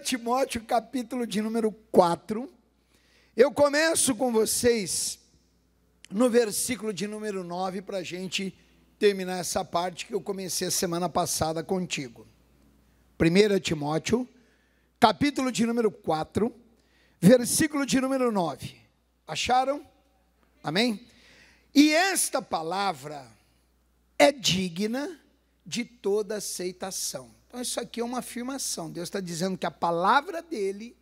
Timóteo, capítulo de número 4. Eu começo com vocês no versículo de número 9, para a gente terminar essa parte que eu comecei a semana passada contigo. 1 Timóteo, capítulo de número 4, versículo de número 9. Acharam? Amém? E esta palavra é digna de toda aceitação então, isso aqui é uma afirmação. Deus está dizendo que a palavra dele,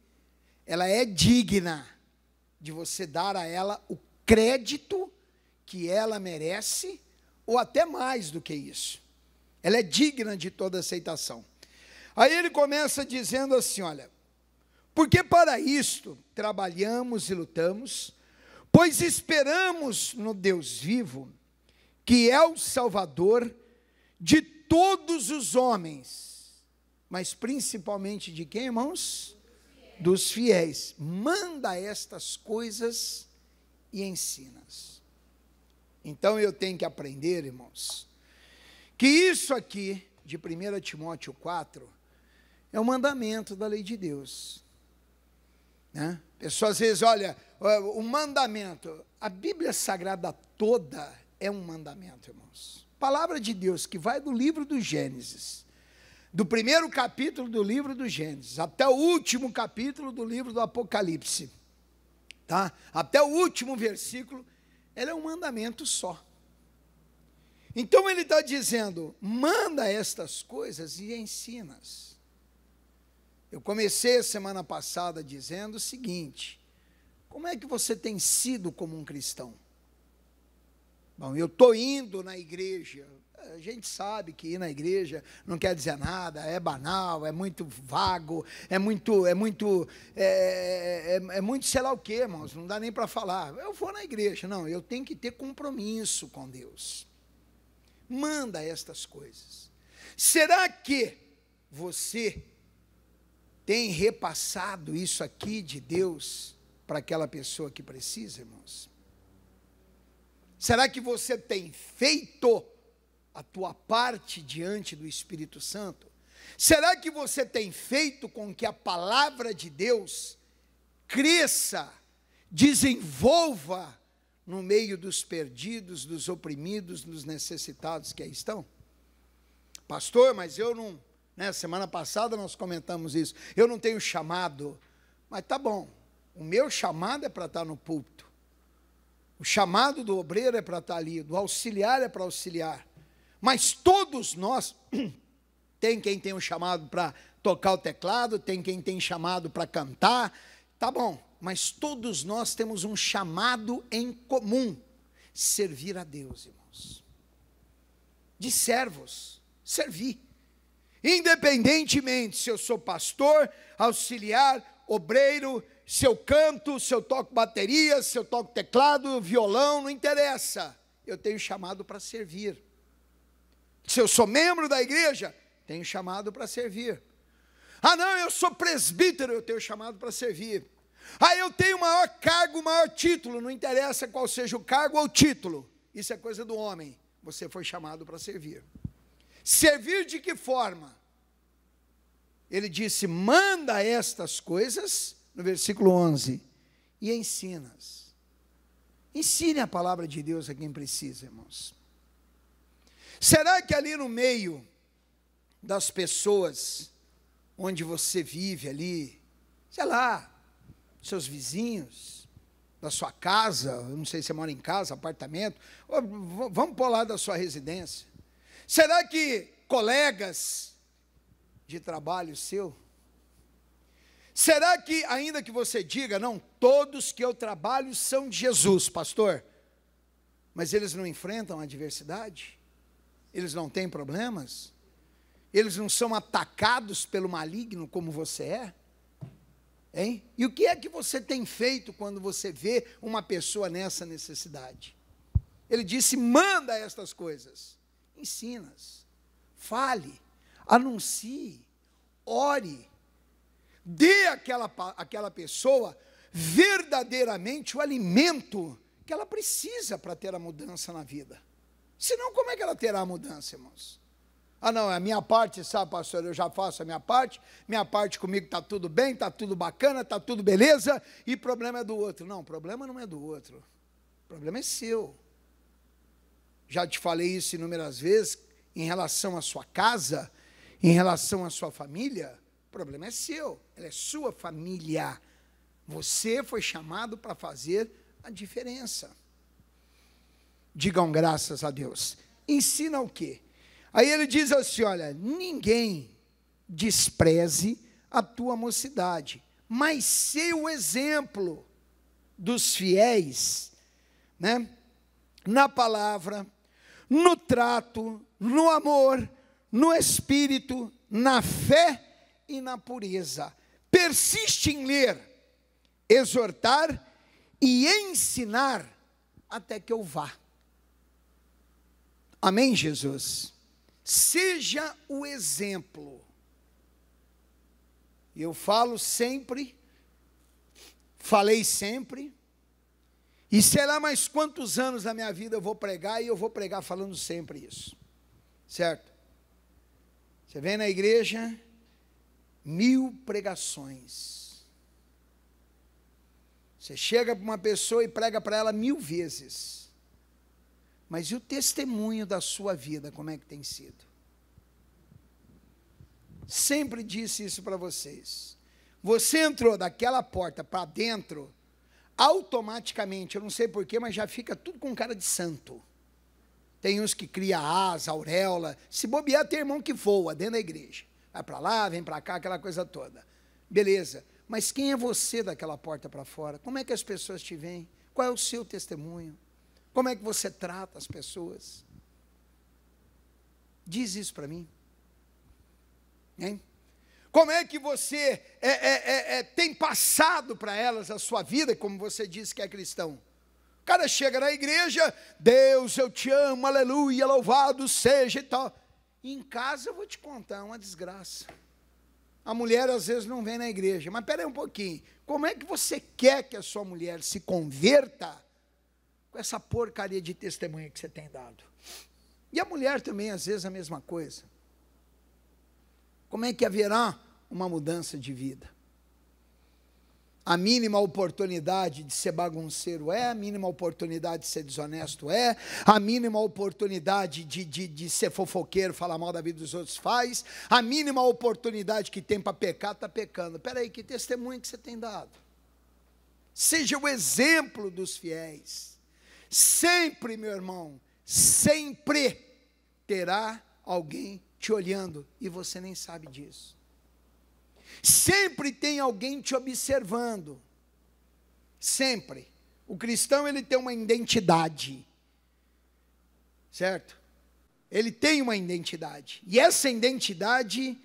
ela é digna de você dar a ela o crédito que ela merece, ou até mais do que isso. Ela é digna de toda aceitação. Aí ele começa dizendo assim: olha, porque para isto trabalhamos e lutamos, pois esperamos no Deus vivo, que é o Salvador de todos os homens mas principalmente de quem, irmãos? Dos fiéis. Manda estas coisas e ensina-as. Então eu tenho que aprender, irmãos, que isso aqui, de 1 Timóteo 4, é um mandamento da lei de Deus. Né? Pessoas às vezes, olha, o mandamento, a Bíblia Sagrada toda é um mandamento, irmãos. Palavra de Deus que vai do livro do Gênesis do primeiro capítulo do livro do Gênesis até o último capítulo do livro do Apocalipse, tá? Até o último versículo, ela é um mandamento só. Então ele está dizendo: manda estas coisas e ensina-as. Eu comecei a semana passada dizendo o seguinte: como é que você tem sido como um cristão? Bom, eu estou indo na igreja, a gente sabe que ir na igreja não quer dizer nada, é banal, é muito vago, é muito, é muito, é, é, é, é muito sei lá o que, irmãos, não dá nem para falar. Eu vou na igreja, não, eu tenho que ter compromisso com Deus. Manda estas coisas. Será que você tem repassado isso aqui de Deus para aquela pessoa que precisa, irmãos? Será que você tem feito? a tua parte diante do Espírito Santo? Será que você tem feito com que a palavra de Deus cresça, desenvolva no meio dos perdidos, dos oprimidos, dos necessitados que aí estão? Pastor, mas eu não. Né, semana passada nós comentamos isso. Eu não tenho chamado. Mas tá bom. O meu chamado é para estar tá no púlpito. O chamado do obreiro é para estar tá ali. Do auxiliar é para auxiliar. Mas todos nós, tem quem tem um chamado para tocar o teclado, tem quem tem chamado para cantar, tá bom, mas todos nós temos um chamado em comum: servir a Deus, irmãos. De servos, servir. Independentemente se eu sou pastor, auxiliar, obreiro, se eu canto, se eu toco bateria, se eu toco teclado, violão, não interessa. Eu tenho chamado para servir. Se eu sou membro da igreja, tenho chamado para servir. Ah, não, eu sou presbítero, eu tenho chamado para servir. Ah, eu tenho maior cargo, maior título, não interessa qual seja o cargo ou o título. Isso é coisa do homem. Você foi chamado para servir. Servir de que forma? Ele disse: "Manda estas coisas", no versículo 11, "e ensina-as". Ensine a palavra de Deus a quem precisa, irmãos. Será que ali no meio das pessoas onde você vive ali, sei lá, seus vizinhos, da sua casa, não sei se você mora em casa, apartamento, vamos pôr lá da sua residência. Será que colegas de trabalho seu? Será que, ainda que você diga, não, todos que eu trabalho são de Jesus, pastor, mas eles não enfrentam a adversidade? eles não têm problemas? Eles não são atacados pelo maligno como você é? Hein? E o que é que você tem feito quando você vê uma pessoa nessa necessidade? Ele disse: manda estas coisas, ensinas, fale, anuncie, ore, dê àquela, àquela pessoa verdadeiramente o alimento que ela precisa para ter a mudança na vida. Senão, como é que ela terá a mudança, irmãos? Ah, não, é a minha parte, sabe, pastor? Eu já faço a minha parte, minha parte comigo está tudo bem, está tudo bacana, está tudo beleza, e problema é do outro. Não, problema não é do outro. O problema é seu. Já te falei isso inúmeras vezes em relação à sua casa, em relação à sua família. O problema é seu, ela é sua família. Você foi chamado para fazer a diferença. Digam graças a Deus. Ensina o quê? Aí ele diz assim: olha, ninguém despreze a tua mocidade, mas se o exemplo dos fiéis, né? Na palavra, no trato, no amor, no espírito, na fé e na pureza. Persiste em ler, exortar e ensinar até que eu vá. Amém, Jesus? Seja o exemplo. Eu falo sempre, falei sempre, e sei lá mais quantos anos da minha vida eu vou pregar e eu vou pregar falando sempre isso. Certo? Você vem na igreja, mil pregações. Você chega para uma pessoa e prega para ela mil vezes. Mas e o testemunho da sua vida, como é que tem sido? Sempre disse isso para vocês. Você entrou daquela porta para dentro, automaticamente, eu não sei porquê, mas já fica tudo com cara de santo. Tem uns que cria asa, auréola. Se bobear, tem irmão que voa dentro da igreja. Vai para lá, vem para cá, aquela coisa toda. Beleza. Mas quem é você daquela porta para fora? Como é que as pessoas te veem? Qual é o seu testemunho? Como é que você trata as pessoas? Diz isso para mim. Hein? Como é que você é, é, é, é tem passado para elas a sua vida, como você disse que é cristão? O cara chega na igreja, Deus, eu te amo, aleluia, louvado seja e tal. E em casa eu vou te contar, é uma desgraça. A mulher às vezes não vem na igreja, mas peraí um pouquinho. Como é que você quer que a sua mulher se converta com essa porcaria de testemunha que você tem dado. E a mulher também, às vezes, a mesma coisa. Como é que haverá uma mudança de vida? A mínima oportunidade de ser bagunceiro é, a mínima oportunidade de ser desonesto é, a mínima oportunidade de, de, de ser fofoqueiro, falar mal da vida dos outros faz, a mínima oportunidade que tem para pecar, está pecando. Espera aí, que testemunho que você tem dado? Seja o exemplo dos fiéis. Sempre, meu irmão, sempre terá alguém te olhando e você nem sabe disso. Sempre tem alguém te observando. Sempre. O cristão ele tem uma identidade. Certo? Ele tem uma identidade. E essa identidade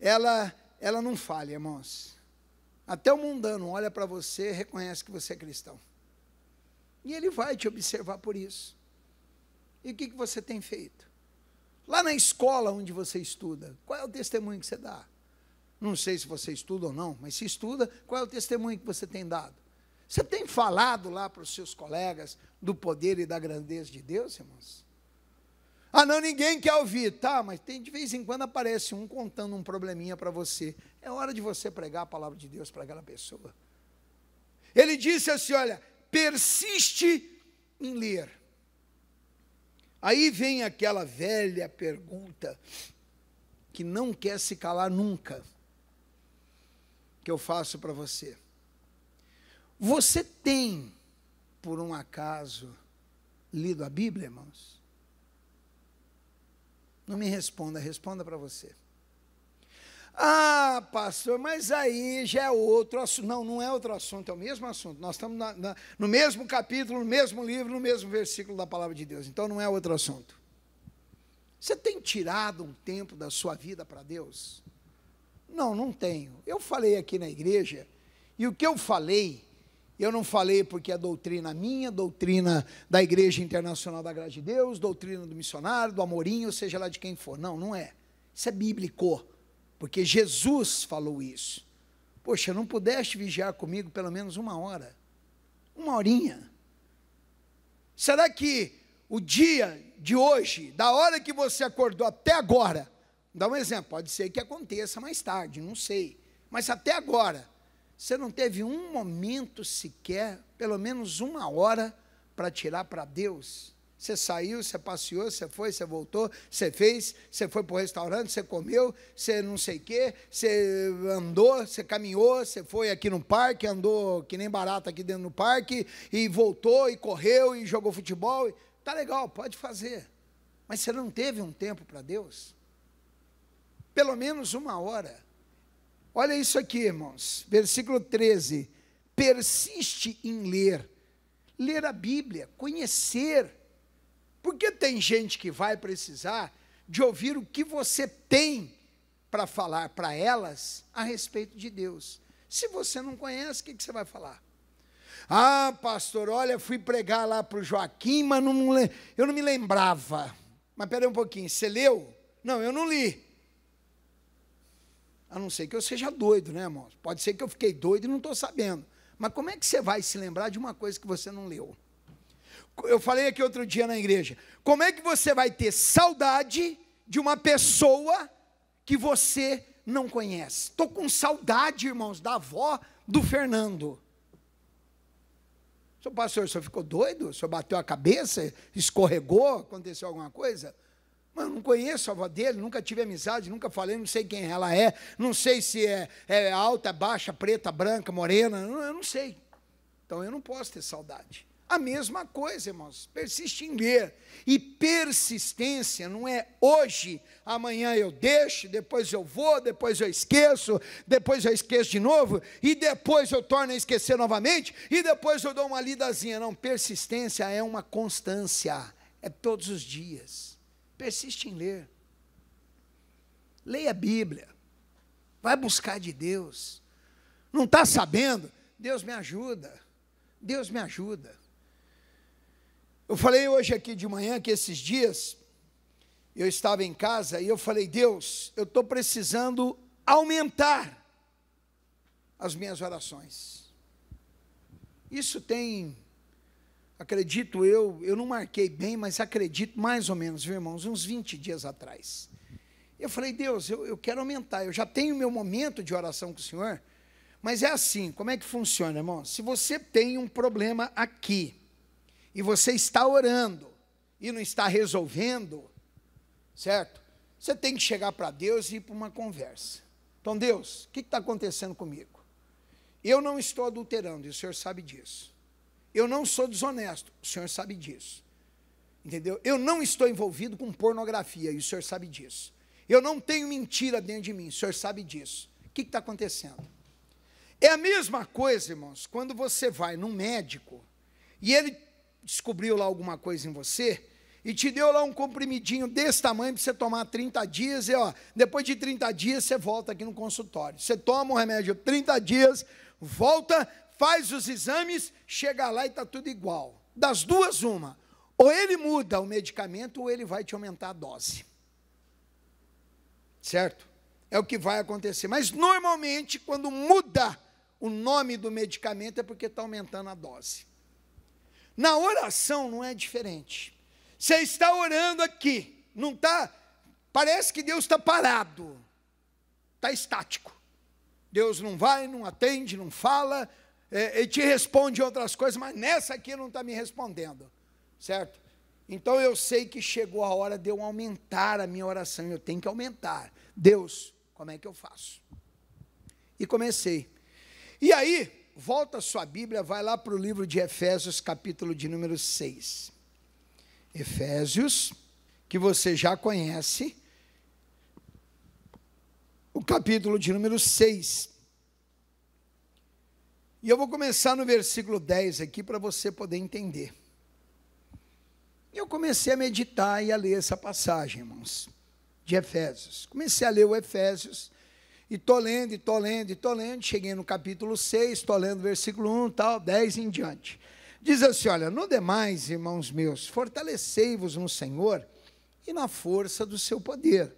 ela ela não falha, irmãos. Até o mundano olha para você e reconhece que você é cristão. E ele vai te observar por isso. E o que, que você tem feito? Lá na escola onde você estuda, qual é o testemunho que você dá? Não sei se você estuda ou não, mas se estuda, qual é o testemunho que você tem dado? Você tem falado lá para os seus colegas do poder e da grandeza de Deus, irmãos? Ah, não, ninguém quer ouvir. Tá, mas tem, de vez em quando aparece um contando um probleminha para você. É hora de você pregar a palavra de Deus para aquela pessoa. Ele disse assim: olha, persiste em ler. Aí vem aquela velha pergunta que não quer se calar nunca, que eu faço para você. Você tem, por um acaso, lido a Bíblia, irmãos? Não me responda, responda para você. Ah, pastor, mas aí já é outro assunto. Não, não é outro assunto, é o mesmo assunto. Nós estamos na, na, no mesmo capítulo, no mesmo livro, no mesmo versículo da palavra de Deus. Então não é outro assunto. Você tem tirado um tempo da sua vida para Deus? Não, não tenho. Eu falei aqui na igreja, e o que eu falei, eu não falei porque é doutrina minha, doutrina da Igreja Internacional da Graça de Deus, doutrina do missionário, do amorinho, seja lá de quem for. Não, não é. Isso é bíblico porque Jesus falou isso. Poxa, não pudeste vigiar comigo pelo menos uma hora, uma horinha. Será que o dia de hoje, da hora que você acordou até agora, dá um exemplo, pode ser que aconteça mais tarde, não sei, mas até agora, você não teve um momento sequer, pelo menos uma hora, para tirar para Deus? Você saiu, você passeou, você foi, você voltou, você fez, você foi para o restaurante, você comeu, você não sei o quê, você andou, você caminhou, você foi aqui no parque, andou que nem barata aqui dentro do parque, e voltou, e correu, e jogou futebol. Tá legal, pode fazer. Mas você não teve um tempo para Deus? Pelo menos uma hora. Olha isso aqui, irmãos. Versículo 13. Persiste em ler. Ler a Bíblia, conhecer porque tem gente que vai precisar de ouvir o que você tem para falar para elas a respeito de Deus. Se você não conhece, o que, que você vai falar? Ah, pastor, olha, fui pregar lá para o Joaquim, mas não, eu não me lembrava. Mas peraí um pouquinho, você leu? Não, eu não li. A não ser que eu seja doido, né, irmão? Pode ser que eu fiquei doido e não estou sabendo. Mas como é que você vai se lembrar de uma coisa que você não leu? eu falei aqui outro dia na igreja. Como é que você vai ter saudade de uma pessoa que você não conhece? Estou com saudade, irmãos, da avó do Fernando. Seu pastor, o senhor ficou doido? O senhor bateu a cabeça? Escorregou? Aconteceu alguma coisa? Mas eu não conheço a avó dele, nunca tive amizade, nunca falei, não sei quem ela é, não sei se é, é alta, baixa, preta, branca, morena, eu não sei. Então eu não posso ter saudade. A mesma coisa, irmãos, persiste em ler. E persistência não é hoje, amanhã eu deixo, depois eu vou, depois eu esqueço, depois eu esqueço de novo, e depois eu torno a esquecer novamente, e depois eu dou uma lidazinha. Não, persistência é uma constância, é todos os dias. Persiste em ler. Leia a Bíblia. Vai buscar de Deus. Não está sabendo? Deus me ajuda. Deus me ajuda. Eu falei hoje aqui de manhã que esses dias eu estava em casa e eu falei, Deus, eu estou precisando aumentar as minhas orações. Isso tem, acredito eu, eu não marquei bem, mas acredito mais ou menos, viu, irmãos, uns 20 dias atrás. Eu falei, Deus, eu, eu quero aumentar, eu já tenho meu momento de oração com o Senhor, mas é assim, como é que funciona, irmão? Se você tem um problema aqui, e você está orando e não está resolvendo, certo? Você tem que chegar para Deus e ir para uma conversa. Então, Deus, o que está acontecendo comigo? Eu não estou adulterando, e o Senhor sabe disso. Eu não sou desonesto, o Senhor sabe disso. Entendeu? Eu não estou envolvido com pornografia, e o Senhor sabe disso. Eu não tenho mentira dentro de mim, o Senhor sabe disso. O que está acontecendo? É a mesma coisa, irmãos, quando você vai num médico e ele descobriu lá alguma coisa em você e te deu lá um comprimidinho desse tamanho para você tomar 30 dias, e ó, depois de 30 dias você volta aqui no consultório. Você toma um remédio 30 dias, volta, faz os exames, chega lá e está tudo igual. Das duas, uma. Ou ele muda o medicamento ou ele vai te aumentar a dose. Certo? É o que vai acontecer. Mas normalmente, quando muda o nome do medicamento, é porque está aumentando a dose. Na oração não é diferente. Você está orando aqui, não está. Parece que Deus está parado, está estático. Deus não vai, não atende, não fala, é, ele te responde outras coisas, mas nessa aqui não está me respondendo, certo? Então eu sei que chegou a hora de eu aumentar a minha oração, eu tenho que aumentar. Deus, como é que eu faço? E comecei. E aí, Volta a sua Bíblia, vai lá para o livro de Efésios, capítulo de número 6. Efésios, que você já conhece, o capítulo de número 6. E eu vou começar no versículo 10 aqui para você poder entender. Eu comecei a meditar e a ler essa passagem, irmãos, de Efésios. Comecei a ler o Efésios e estou lendo, estou lendo, estou lendo. Cheguei no capítulo 6, estou lendo versículo 1, tal, 10 em diante. Diz assim: Olha, no demais, irmãos meus, fortalecei-vos no Senhor e na força do seu poder.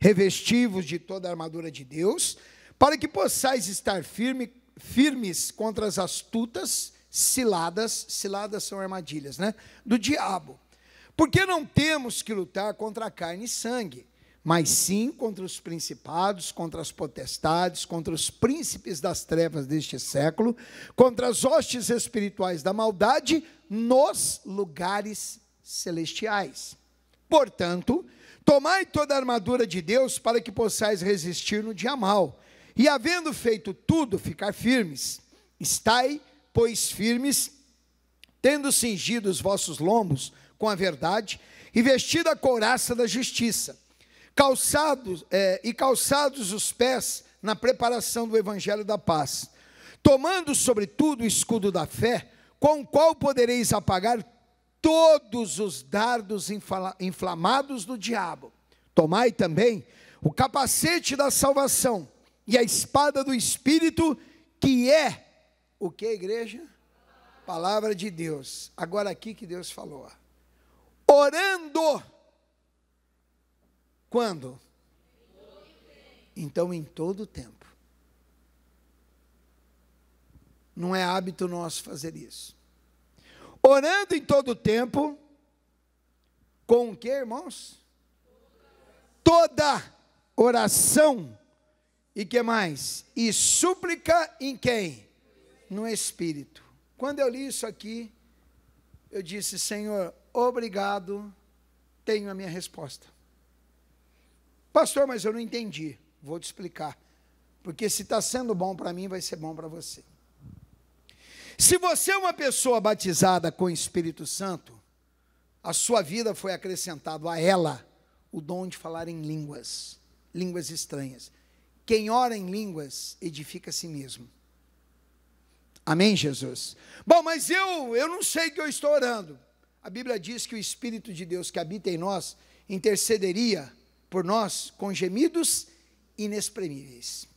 Revesti-vos de toda a armadura de Deus, para que possais estar firme, firmes contra as astutas ciladas, ciladas são armadilhas, né? Do diabo. Porque não temos que lutar contra a carne e sangue mas sim contra os principados, contra as potestades, contra os príncipes das trevas deste século, contra as hostes espirituais da maldade nos lugares celestiais. Portanto, tomai toda a armadura de Deus para que possais resistir no dia mal, e havendo feito tudo, ficar firmes. Estai, pois, firmes, tendo cingido os vossos lombos com a verdade, e vestido a couraça da justiça calçados é, e calçados os pés na preparação do evangelho da paz, tomando sobretudo o escudo da fé, com o qual podereis apagar todos os dardos inflamados do diabo. Tomai também o capacete da salvação e a espada do espírito, que é o que igreja? Palavra de Deus. Agora aqui que Deus falou. Orando quando? Então, em todo o tempo. Não é hábito nosso fazer isso. Orando em todo o tempo, com o que, irmãos? Toda oração. E que mais? E súplica em quem? No Espírito. Quando eu li isso aqui, eu disse: Senhor, obrigado, tenho a minha resposta. Pastor, mas eu não entendi. Vou te explicar. Porque se está sendo bom para mim, vai ser bom para você. Se você é uma pessoa batizada com o Espírito Santo, a sua vida foi acrescentado a ela o dom de falar em línguas, línguas estranhas. Quem ora em línguas edifica a si mesmo. Amém, Jesus? Bom, mas eu, eu não sei que eu estou orando. A Bíblia diz que o Espírito de Deus que habita em nós intercederia por nós com gemidos inexprimíveis.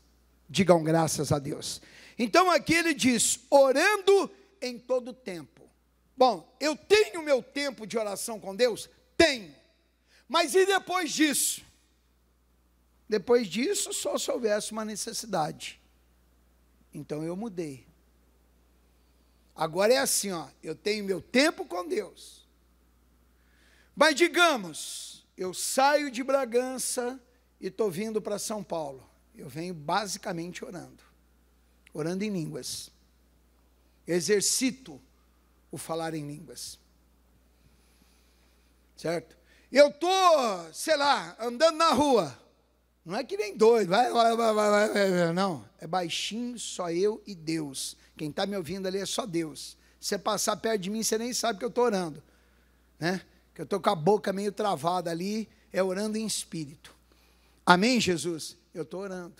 Digam graças a Deus. Então aqui ele diz: orando em todo tempo. Bom, eu tenho meu tempo de oração com Deus? Tenho. Mas e depois disso? Depois disso, só se houvesse uma necessidade. Então eu mudei. Agora é assim, ó, eu tenho meu tempo com Deus. Mas digamos, eu saio de Bragança e estou vindo para São Paulo. Eu venho basicamente orando, orando em línguas. Exercito o falar em línguas. Certo? Eu estou, sei lá, andando na rua. Não é que nem doido, vai, vai, vai, vai, não. É baixinho, só eu e Deus. Quem está me ouvindo ali é só Deus. Se você passar perto de mim, você nem sabe que eu estou orando. Né? que eu estou com a boca meio travada ali, é orando em espírito. Amém, Jesus? Eu estou orando.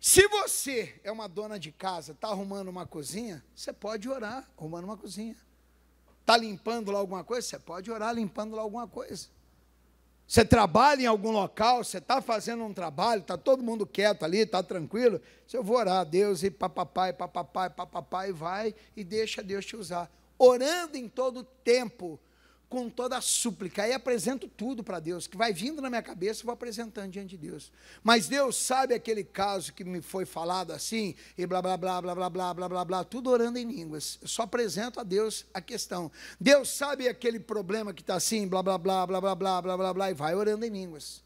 Se você é uma dona de casa, está arrumando uma cozinha, você pode orar arrumando uma cozinha. Está limpando lá alguma coisa? Você pode orar limpando lá alguma coisa. Você trabalha em algum local, você está fazendo um trabalho, está todo mundo quieto ali, está tranquilo. Se eu vou orar a Deus e papapai, papapai, papapai, vai e deixa Deus te usar orando em todo tempo, com toda a súplica. Aí apresento tudo para Deus, que vai vindo na minha cabeça, vou apresentando diante de Deus. Mas Deus sabe aquele caso que me foi falado assim, e blá, blá, blá, blá, blá, blá, blá, blá, blá, tudo orando em línguas. Eu só apresento a Deus a questão. Deus sabe aquele problema que está assim, blá, blá, blá, blá, blá, blá, blá, blá, blá, e vai orando em línguas.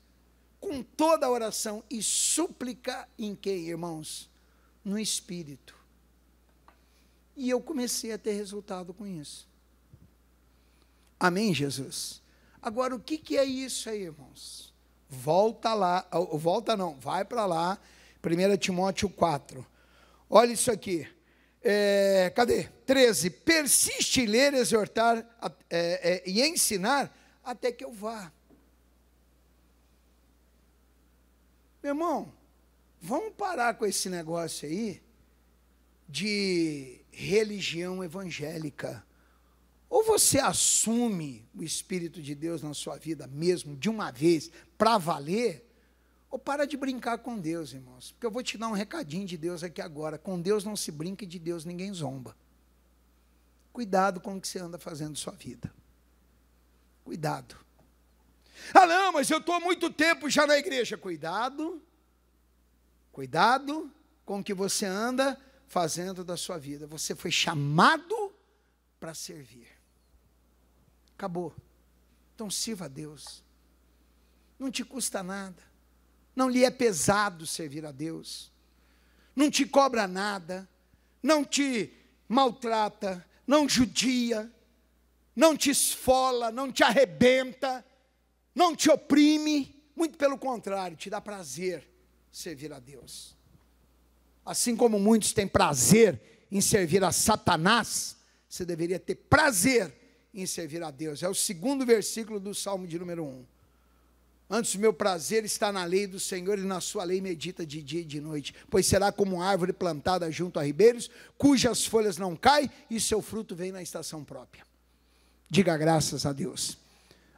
Com toda a oração e súplica em quem, irmãos? No Espírito. E eu comecei a ter resultado com isso. Amém, Jesus? Agora, o que, que é isso aí, irmãos? Volta lá, volta não, vai para lá, 1 Timóteo 4. Olha isso aqui. É, cadê? 13. Persiste em ler, exortar é, é, e ensinar até que eu vá. Meu irmão, vamos parar com esse negócio aí de religião evangélica. Ou você assume o Espírito de Deus na sua vida mesmo, de uma vez, para valer, ou para de brincar com Deus, irmãos. Porque eu vou te dar um recadinho de Deus aqui agora. Com Deus não se brinca e de Deus ninguém zomba. Cuidado com o que você anda fazendo na sua vida. Cuidado. Ah, não, mas eu estou há muito tempo já na igreja. Cuidado. Cuidado com o que você anda fazendo da sua vida. Você foi chamado para servir. Acabou. Então sirva a Deus. Não te custa nada. Não lhe é pesado servir a Deus. Não te cobra nada. Não te maltrata. Não judia. Não te esfola. Não te arrebenta. Não te oprime. Muito pelo contrário, te dá prazer servir a Deus assim como muitos têm prazer em servir a Satanás, você deveria ter prazer em servir a Deus. É o segundo versículo do Salmo de número 1. Antes o meu prazer está na lei do Senhor e na sua lei medita de dia e de noite, pois será como árvore plantada junto a ribeiros, cujas folhas não caem e seu fruto vem na estação própria. Diga graças a Deus.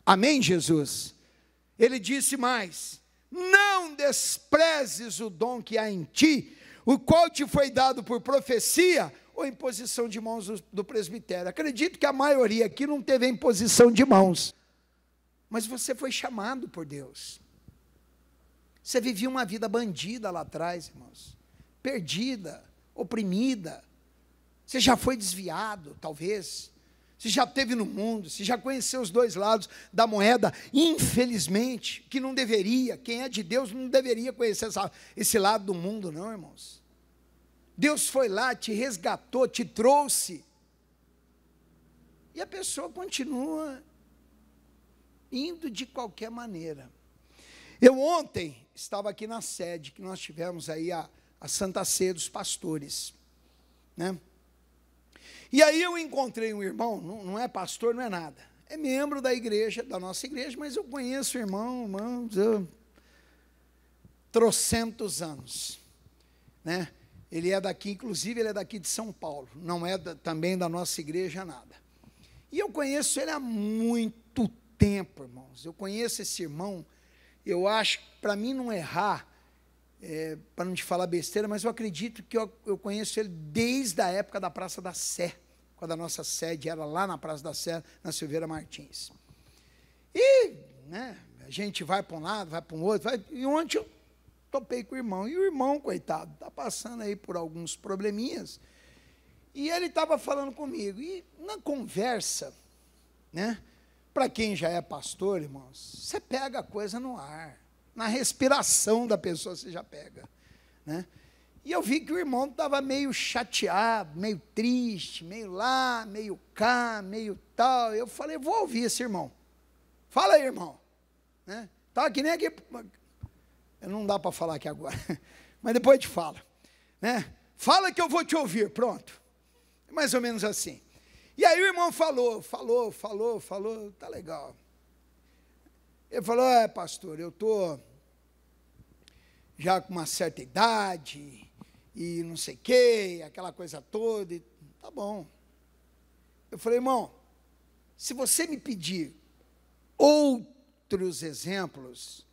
Amém, Jesus. Ele disse mais: Não desprezes o dom que há em ti, o qual te foi dado por profecia ou imposição de mãos do, do presbitério. Acredito que a maioria aqui não teve a imposição de mãos, mas você foi chamado por Deus. Você vivia uma vida bandida lá atrás, irmãos, perdida, oprimida. Você já foi desviado, talvez, se já teve no mundo, se já conheceu os dois lados da moeda, infelizmente, que não deveria, quem é de Deus não deveria conhecer essa, esse lado do mundo, não, irmãos. Deus foi lá, te resgatou, te trouxe. E a pessoa continua indo de qualquer maneira. Eu ontem estava aqui na sede que nós tivemos aí a, a Santa Ceia dos Pastores, né? E aí eu encontrei um irmão, não, não é pastor, não é nada. É membro da igreja, da nossa igreja, mas eu conheço o irmão, irmãos, eu, trocentos anos. Né? Ele é daqui, inclusive, ele é daqui de São Paulo, não é da, também da nossa igreja nada. E eu conheço ele há muito tempo, irmãos. Eu conheço esse irmão, eu acho, para mim não errar, é, para não te falar besteira, mas eu acredito que eu, eu conheço ele desde a época da Praça da Sé, quando a nossa sede era lá na Praça da Sé, na Silveira Martins. E né, a gente vai para um lado, vai para um outro, vai, e ontem eu topei com o irmão. E o irmão, coitado, está passando aí por alguns probleminhas. E ele estava falando comigo. E na conversa, né? Para quem já é pastor, irmãos, você pega a coisa no ar na respiração da pessoa você já pega. Né? E eu vi que o irmão estava meio chateado, meio triste, meio lá, meio cá, meio tal. Eu falei, vou ouvir esse irmão. Fala aí, irmão. Né? Tá que nem aqui. Não dá para falar aqui agora. Mas depois te fala, Né? Fala que eu vou te ouvir. Pronto. É mais ou menos assim. E aí o irmão falou, falou, falou, falou. Tá legal. Ele falou: é, pastor, eu estou. Tô já com uma certa idade, e não sei o quê, aquela coisa toda. E, tá bom. Eu falei, irmão, se você me pedir outros exemplos,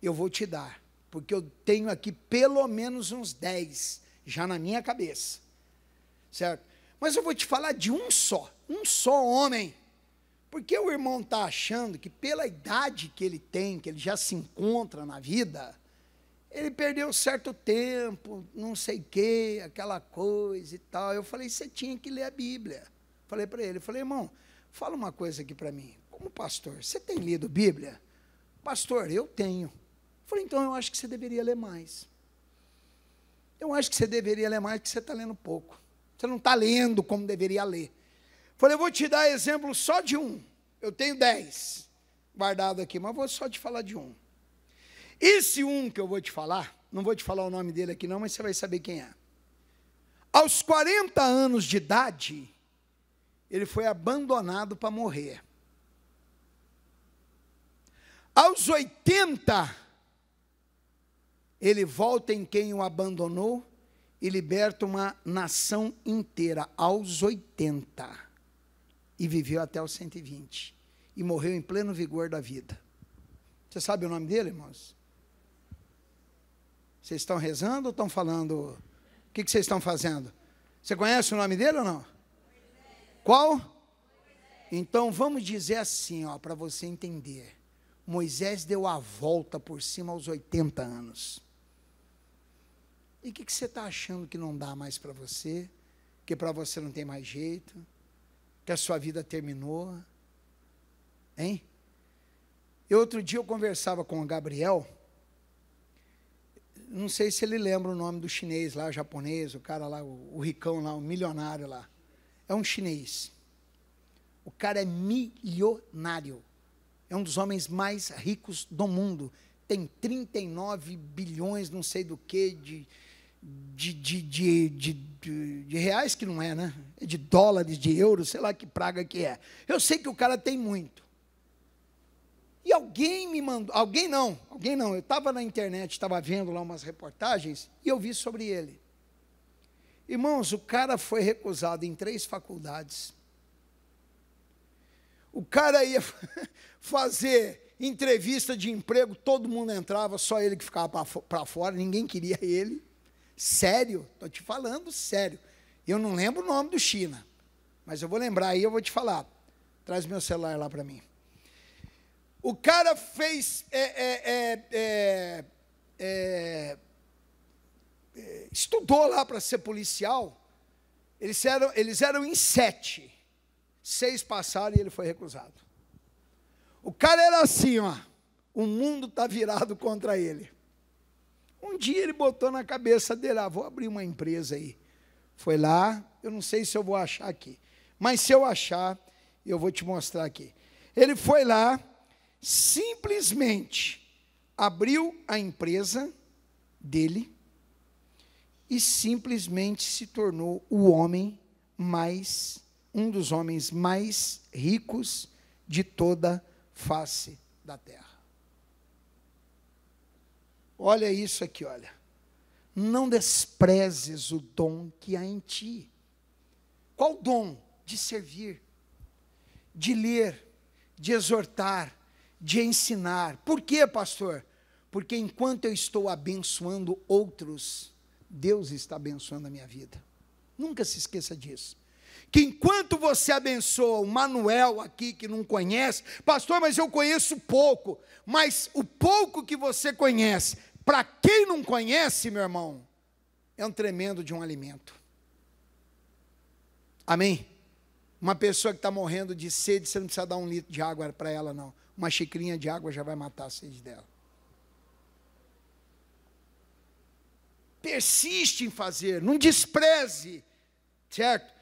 eu vou te dar, porque eu tenho aqui pelo menos uns 10 já na minha cabeça. Certo? Mas eu vou te falar de um só, um só homem. Porque o irmão está achando que pela idade que ele tem, que ele já se encontra na vida, ele perdeu certo tempo, não sei o aquela coisa e tal. Eu falei, você tinha que ler a Bíblia. Falei para ele, falei, irmão, fala uma coisa aqui para mim. Como pastor, você tem lido Bíblia? Pastor, eu tenho. Falei, então eu acho que você deveria ler mais. Eu acho que você deveria ler mais, porque você está lendo pouco. Você não está lendo como deveria ler. Falei, eu vou te dar exemplo só de um. Eu tenho dez guardado aqui, mas vou só te falar de um. Esse um que eu vou te falar, não vou te falar o nome dele aqui não, mas você vai saber quem é. Aos 40 anos de idade, ele foi abandonado para morrer. Aos 80, ele volta em quem o abandonou e liberta uma nação inteira. Aos 80. E viveu até os 120. E morreu em pleno vigor da vida. Você sabe o nome dele, irmãos? Vocês estão rezando ou estão falando? O que, que vocês estão fazendo? Você conhece o nome dele ou não? Qual? Então vamos dizer assim, ó, para você entender. Moisés deu a volta por cima aos 80 anos. E o que, que você está achando que não dá mais para você? Que para você não tem mais jeito? Que a sua vida terminou? Hein? E outro dia eu conversava com o Gabriel não sei se ele lembra o nome do chinês lá, japonês, o cara lá, o, o ricão lá, o milionário lá. É um chinês. O cara é milionário. É um dos homens mais ricos do mundo. Tem 39 bilhões, não sei do que, de, de, de, de, reais, que não é, né? De dólares, de euros, sei lá que praga que é. Eu sei que o cara tem muito. E alguém me mandou, alguém não, alguém não, eu estava na internet, estava vendo lá umas reportagens e eu vi sobre ele. Irmãos, o cara foi recusado em três faculdades. O cara ia fazer entrevista de emprego, todo mundo entrava, só ele que ficava para fora, ninguém queria ele. Sério, estou te falando sério. Eu não lembro o nome do China, mas eu vou lembrar aí, eu vou te falar. Traz meu celular lá para mim. O cara fez é, é, é, estudou lá para ser policial. Eles eram, eles eram em sete. Seis passaram e ele foi recusado. O cara era assim, ó. O mundo está virado contra ele. Um dia ele botou na cabeça dele: ah, vou abrir uma empresa aí. Foi lá, eu não sei se eu vou achar aqui, mas se eu achar, eu vou te mostrar aqui. Ele foi lá, simplesmente abriu a empresa dele e simplesmente se tornou o homem mais um dos homens mais ricos de toda face da terra. Olha isso aqui, olha. Não desprezes o dom que há em ti. Qual dom? De servir, de ler, de exortar, de ensinar. Por quê, pastor? Porque enquanto eu estou abençoando outros, Deus está abençoando a minha vida. Nunca se esqueça disso. Que enquanto você abençoa o Manuel aqui que não conhece, pastor, mas eu conheço pouco. Mas o pouco que você conhece, para quem não conhece, meu irmão, é um tremendo de um alimento. Amém? Uma pessoa que está morrendo de sede, você não precisa dar um litro de água para ela, não uma xicrinha de água já vai matar a sede dela. Persiste em fazer, não despreze, certo?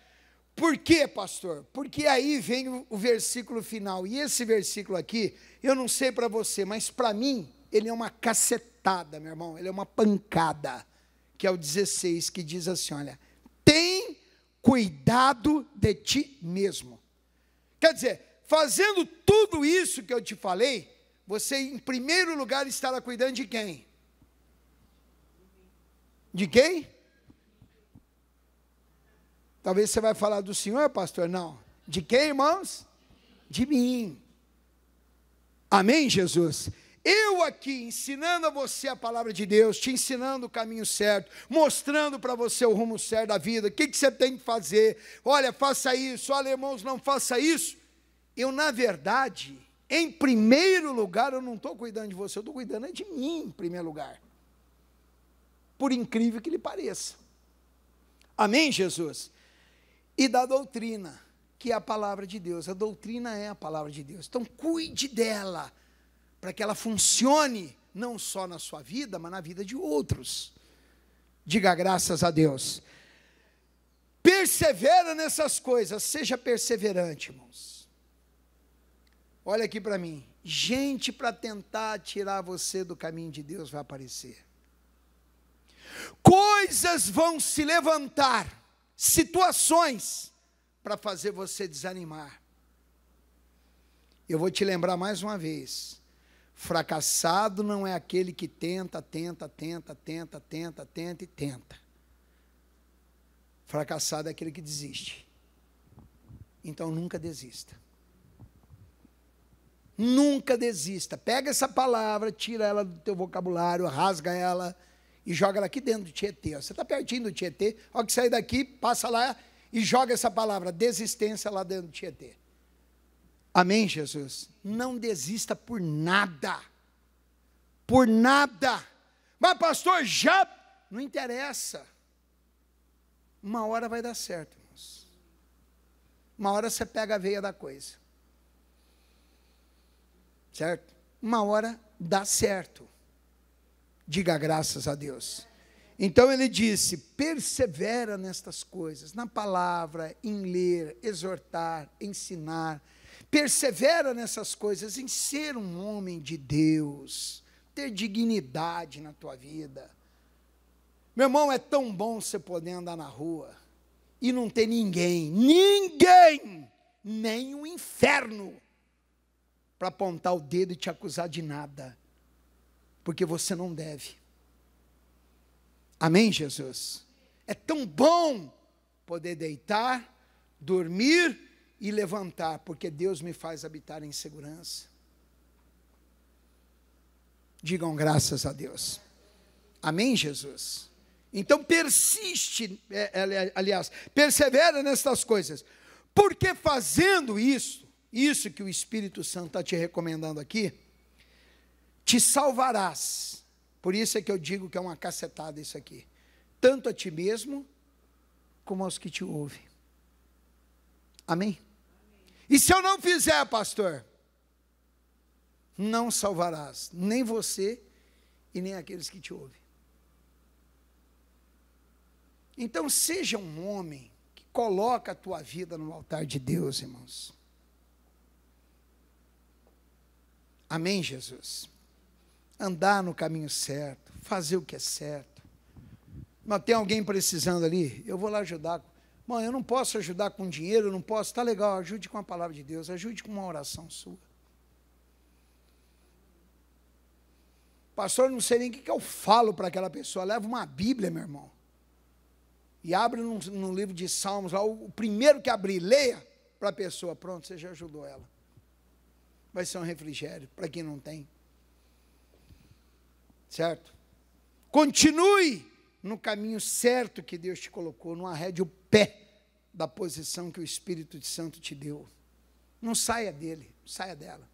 Por quê, pastor? Porque aí vem o versículo final. E esse versículo aqui, eu não sei para você, mas para mim, ele é uma cacetada, meu irmão. Ele é uma pancada. Que é o 16, que diz assim: olha, tem cuidado de ti mesmo. Quer dizer, Fazendo tudo isso que eu te falei, você, em primeiro lugar, estará cuidando de quem? De quem? Talvez você vai falar do Senhor, pastor? Não. De quem, irmãos? De mim. Amém, Jesus? Eu aqui ensinando a você a palavra de Deus, te ensinando o caminho certo, mostrando para você o rumo certo da vida, o que, que, você tem que fazer. Olha, faça isso, olha, irmãos, não faça isso eu, na verdade, em primeiro lugar, eu não estou cuidando de você, eu estou cuidando é de mim, em primeiro lugar. Por incrível que lhe pareça. Amém, Jesus? E da doutrina, que é a palavra de Deus. A doutrina é a palavra de Deus. Então, cuide dela, para que ela funcione, não só na sua vida, mas na vida de outros. Diga graças a Deus. Persevera nessas coisas, seja perseverante, irmãos. Olha aqui para mim. Gente para tentar tirar você do caminho de Deus vai aparecer. Coisas vão se levantar, situações para fazer você desanimar. Eu vou te lembrar mais uma vez. Fracassado não é aquele que tenta, tenta, tenta, tenta, tenta, tenta e tenta. Fracassado é aquele que desiste. Então nunca desista. Nunca desista. Pega essa palavra, tira ela do teu vocabulário, rasga ela e joga ela aqui dentro do Tietê. Você está pertinho do Tietê, ó que sair daqui, passa lá e joga essa palavra, desistência, lá dentro do Tietê. Amém, Jesus? Não desista por nada. Por nada. Mas, pastor, já. Não interessa. Uma hora vai dar certo, irmãos. Uma hora você pega a veia da coisa certo? Uma hora dá certo. Diga graças a Deus. Então ele disse: persevera nestas coisas, na palavra, em ler, exortar, ensinar. Persevera nessas coisas, em ser um homem de Deus, ter dignidade na tua vida. Meu irmão, é tão bom você poder andar na rua e não ter ninguém, ninguém, nem o um inferno para apontar o dedo e te acusar de nada, porque você não deve. Amém, Jesus? É tão bom poder deitar, dormir e levantar, porque Deus me faz habitar em segurança. Digam graças a Deus. Amém, Jesus? Então persiste, é, é, aliás, persevera nestas coisas, porque fazendo isso, isso que o Espírito Santo está te recomendando aqui, te salvarás. Por isso é que eu digo que é uma cacetada isso aqui. Tanto a ti mesmo, como aos que te ouvem. Amém? E se eu não fizer, pastor? Não salvarás nem você e nem aqueles que te ouvem. Então, seja um homem que coloca a tua vida no altar de Deus, irmãos. Amém, Jesus? Andar no caminho certo, fazer o que é certo. Mas tem alguém precisando ali? Eu vou lá ajudar. Mãe, eu não posso ajudar com dinheiro, eu não posso. Tá legal, ajude com a palavra de Deus, ajude com uma oração sua. Pastor, eu não sei nem o que, eu falo para aquela pessoa. Leva uma Bíblia, meu irmão. E abre no, livro de Salmos lá, o primeiro que abrir, leia para a pessoa. Pronto, você já ajudou ela vai ser um refrigério para quem não tem. Certo? Continue no caminho certo que Deus te colocou, não arrede o pé da posição que o Espírito Santo te deu. Não saia dele, saia dela.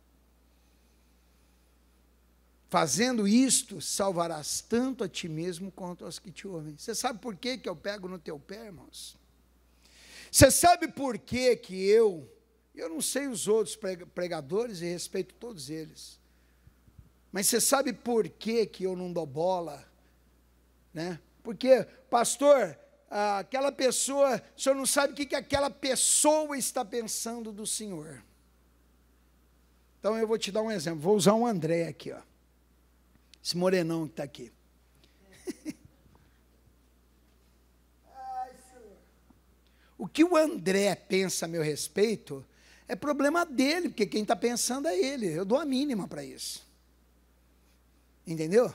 Fazendo isto, salvarás tanto a ti mesmo quanto aos que te ouvem. Você sabe por que, que eu pego no teu pé, irmãos? Você sabe por que, que eu eu não sei os outros pregadores e respeito todos eles. Mas você sabe por que, que eu não dou bola? Né? Porque, pastor, aquela pessoa, o senhor não sabe o que, que aquela pessoa está pensando do senhor. Então eu vou te dar um exemplo. Vou usar um André aqui, ó. Esse morenão que está aqui. o que o André pensa a meu respeito é problema dele, porque quem está pensando é ele. Eu dou a mínima para isso. Entendeu?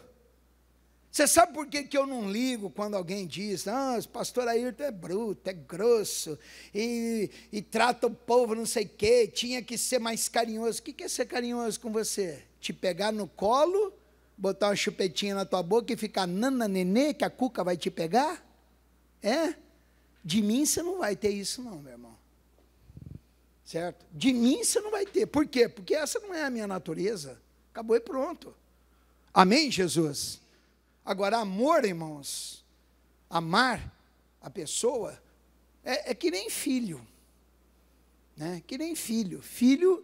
Você sabe por que, que eu não ligo quando alguém diz, ah, o pastor Ayrton é bruto, é grosso, e, e trata o povo não sei o quê, tinha que ser mais carinhoso. O que, que é ser carinhoso com você? Te pegar no colo, botar uma chupetinha na tua boca e ficar nana nenê, que a cuca vai te pegar? É? De mim você não vai ter isso não, meu irmão. Certo? De mim você não vai ter. Por quê? Porque essa não é a minha natureza. Acabou e pronto. Amém, Jesus? Agora, amor, irmãos, amar a pessoa é, é que nem filho. Né? Que nem filho. Filho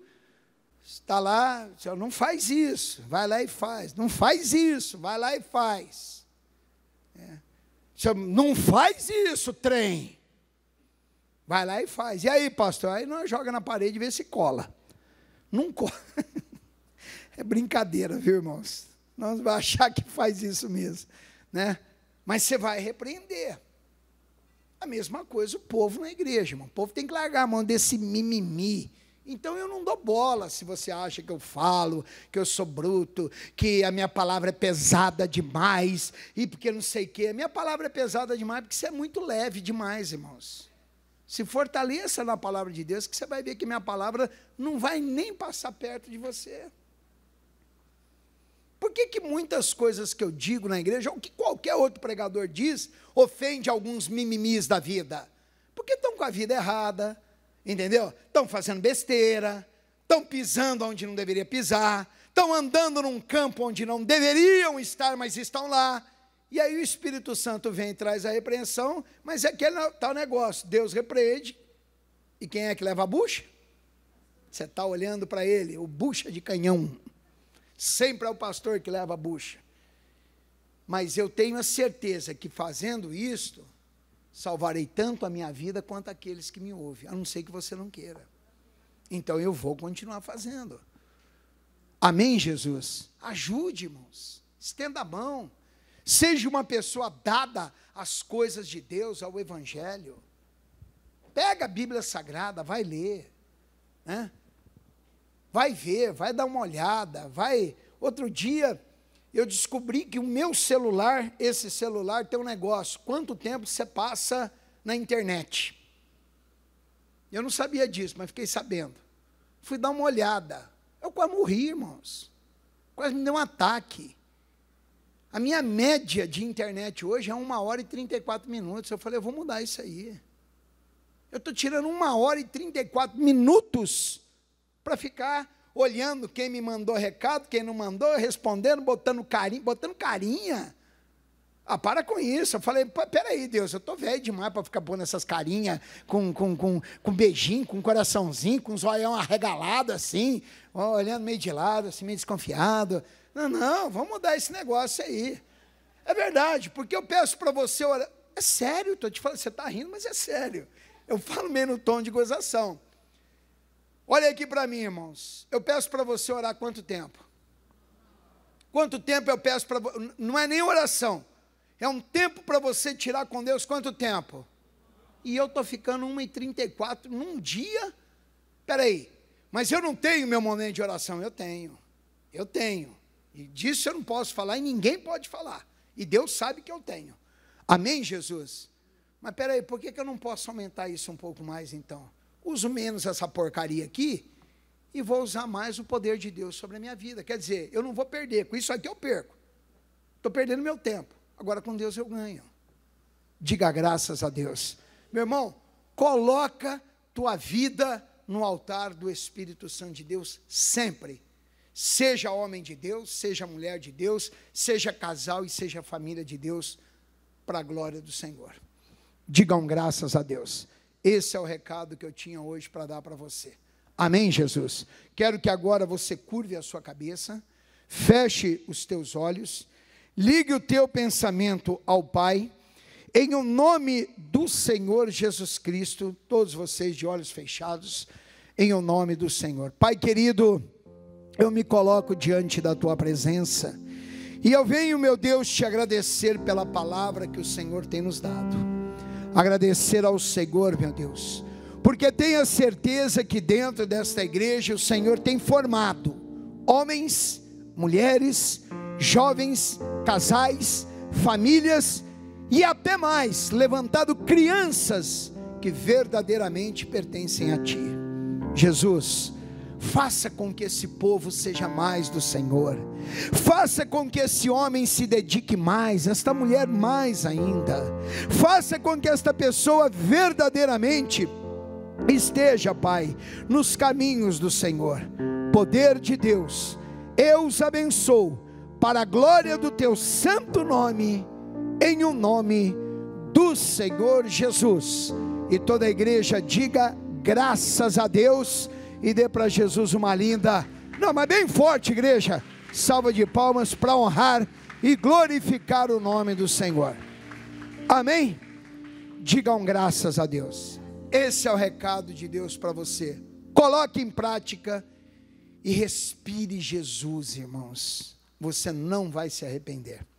está lá, não faz isso, vai lá e faz. Não faz isso, vai lá e faz. É. Não faz isso, trem. Vai lá e faz. E aí, pastor? Aí nós joga na parede e vê se cola. Não cola. É brincadeira, viu, irmãos? Nós vamos achar que faz isso mesmo, né? Mas você vai repreender. A mesma coisa o povo na igreja, irmão. O povo tem que largar a mão desse mimimi. Então eu não dou bola se você acha que eu falo, que eu sou bruto, que a minha palavra é pesada demais e porque não sei o quê. A minha palavra é pesada demais porque você é muito leve demais, irmãos. Se fortaleça na palavra de Deus, que você vai ver que minha palavra não vai nem passar perto de você. Por que, que muitas coisas que eu digo na igreja, ou que qualquer outro pregador diz, ofende alguns mimimis da vida? Porque estão com a vida errada, entendeu? Estão fazendo besteira, estão pisando onde não deveria pisar, estão andando num campo onde não deveriam estar, mas estão lá e aí o Espírito Santo vem e traz a repreensão, mas é aquele tal negócio: Deus repreende, e quem é que leva a bucha? Você está olhando para ele, o bucha de canhão. Sempre é o pastor que leva a bucha. Mas eu tenho a certeza que fazendo isto, salvarei tanto a minha vida quanto aqueles que me ouvem, a não ser que você não queira. Então eu vou continuar fazendo. Amém, Jesus? Ajude, irmãos. Estenda a mão. Seja uma pessoa dada às coisas de Deus, ao Evangelho. Pega a Bíblia Sagrada, vai ler. Né? Vai ver, vai dar uma olhada, vai. Outro dia eu descobri que o meu celular, esse celular, tem um negócio. Quanto tempo você passa na internet? Eu não sabia disso, mas fiquei sabendo. Fui dar uma olhada. Eu é quase morri, irmãos. Quase me deu um ataque. A minha média de internet hoje é uma hora e 34 minutos. Eu falei, eu vou mudar isso aí. Eu estou tirando uma hora e 34 minutos para ficar olhando quem me mandou recado, quem não mandou, respondendo, botando carinho, botando carinha. Ah, para com isso. Eu falei, peraí, Deus, eu tô velho demais para ficar pondo essas carinhas com, com, com, com beijinho, com coraçãozinho, com um zoião arregalado assim, olhando meio de lado, assim, meio desconfiado. Não, não, vamos mudar esse negócio aí. É verdade, porque eu peço para você orar. É sério, estou te falando, você está rindo, mas é sério. Eu falo meio no tom de gozação. Olha aqui para mim, irmãos. Eu peço para você orar quanto tempo? Quanto tempo eu peço para você? Não é nem oração. É um tempo para você tirar com Deus quanto tempo? E eu estou ficando 1h34 num dia. Peraí, mas eu não tenho meu momento de oração. Eu tenho. Eu tenho. E disso eu não posso falar e ninguém pode falar. E Deus sabe que eu tenho. Amém, Jesus? Mas peraí, por que, eu não posso aumentar isso um pouco mais então? Uso menos essa porcaria aqui e vou usar mais o poder de Deus sobre a minha vida. Quer dizer, eu não vou perder. Com isso aqui eu perco. Estou perdendo meu tempo. Agora com Deus eu ganho. Diga graças a Deus. Meu irmão, coloca tua vida no altar do Espírito Santo de Deus sempre. Seja homem de Deus, seja mulher de Deus, seja casal e seja família de Deus, para a glória do Senhor. Digam graças a Deus. Esse é o recado que eu tinha hoje para dar para você. Amém, Jesus? Quero que agora você curve a sua cabeça, feche os teus olhos, ligue o teu pensamento ao Pai, em o um nome do Senhor Jesus Cristo, todos vocês de olhos fechados, em o um nome do Senhor. Pai querido, eu me coloco diante da tua presença e eu venho, meu Deus, te agradecer pela palavra que o Senhor tem nos dado. Agradecer ao Senhor, meu Deus, porque tenha certeza que dentro desta igreja o Senhor tem formado homens, mulheres, jovens, casais, famílias e até mais, levantado crianças que verdadeiramente pertencem a Ti. Jesus, Faça com que esse povo seja mais do Senhor. Faça com que esse homem se dedique mais, esta mulher mais ainda. Faça com que esta pessoa verdadeiramente esteja, Pai, nos caminhos do Senhor. Poder de Deus, eu os abençoo para a glória do teu santo nome, em o um nome do Senhor Jesus. E toda a igreja diga graças a Deus e dê para Jesus uma linda, não, mas bem forte, igreja, salva de palmas para honrar e glorificar o nome do Senhor. Amém? Digam graças a Deus. Esse é o recado de Deus para você. Coloque em prática e respire Jesus, irmãos. Você não vai se arrepender.